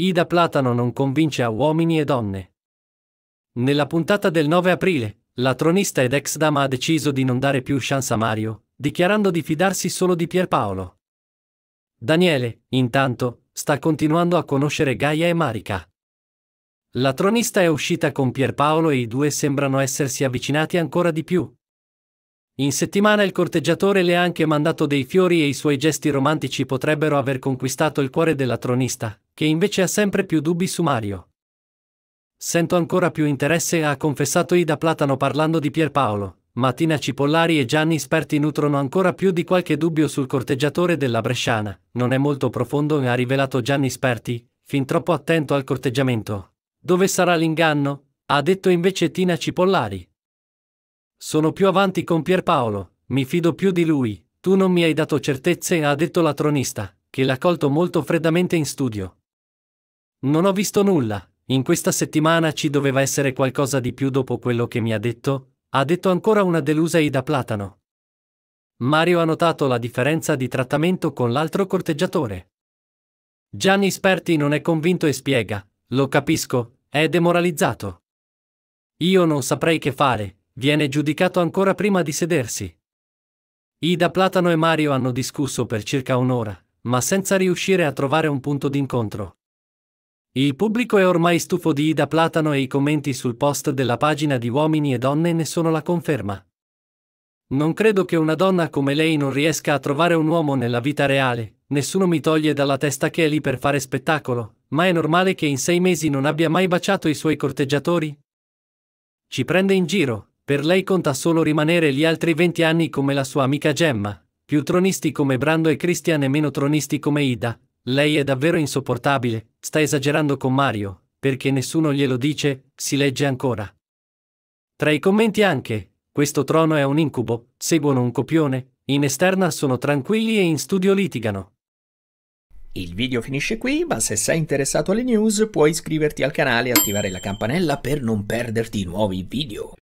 Ida Platano non convince a uomini e donne. Nella puntata del 9 aprile, la tronista ed ex dama ha deciso di non dare più chance a Mario, dichiarando di fidarsi solo di Pierpaolo. Daniele, intanto, sta continuando a conoscere Gaia e Marica. La tronista è uscita con Pierpaolo e i due sembrano essersi avvicinati ancora di più, in settimana il corteggiatore le ha anche mandato dei fiori e i suoi gesti romantici potrebbero aver conquistato il cuore della tronista, che invece ha sempre più dubbi su Mario. Sento ancora più interesse, ha confessato Ida Platano parlando di Pierpaolo, ma Tina Cipollari e Gianni Sperti nutrono ancora più di qualche dubbio sul corteggiatore della Bresciana. Non è molto profondo, ha rivelato Gianni Sperti, fin troppo attento al corteggiamento. Dove sarà l'inganno? ha detto invece Tina Cipollari. Sono più avanti con Pierpaolo, mi fido più di lui, tu non mi hai dato certezze, ha detto la tronista, che l'ha colto molto freddamente in studio. Non ho visto nulla, in questa settimana ci doveva essere qualcosa di più dopo quello che mi ha detto, ha detto ancora una delusa Ida Platano. Mario ha notato la differenza di trattamento con l'altro corteggiatore. Gianni Sperti non è convinto e spiega, lo capisco, è demoralizzato. Io non saprei che fare, Viene giudicato ancora prima di sedersi. Ida Platano e Mario hanno discusso per circa un'ora, ma senza riuscire a trovare un punto d'incontro. Il pubblico è ormai stufo di Ida Platano e i commenti sul post della pagina di Uomini e Donne ne sono la conferma. Non credo che una donna come lei non riesca a trovare un uomo nella vita reale, nessuno mi toglie dalla testa che è lì per fare spettacolo, ma è normale che in sei mesi non abbia mai baciato i suoi corteggiatori? Ci prende in giro, per lei conta solo rimanere gli altri 20 anni come la sua amica Gemma, più tronisti come Brando e Christian e meno tronisti come Ida. Lei è davvero insopportabile, sta esagerando con Mario, perché nessuno glielo dice, si legge ancora. Tra i commenti anche, questo trono è un incubo, seguono un copione, in esterna sono tranquilli e in studio litigano. Il video finisce qui, ma se sei interessato alle news puoi iscriverti al canale e attivare la campanella per non perderti nuovi video.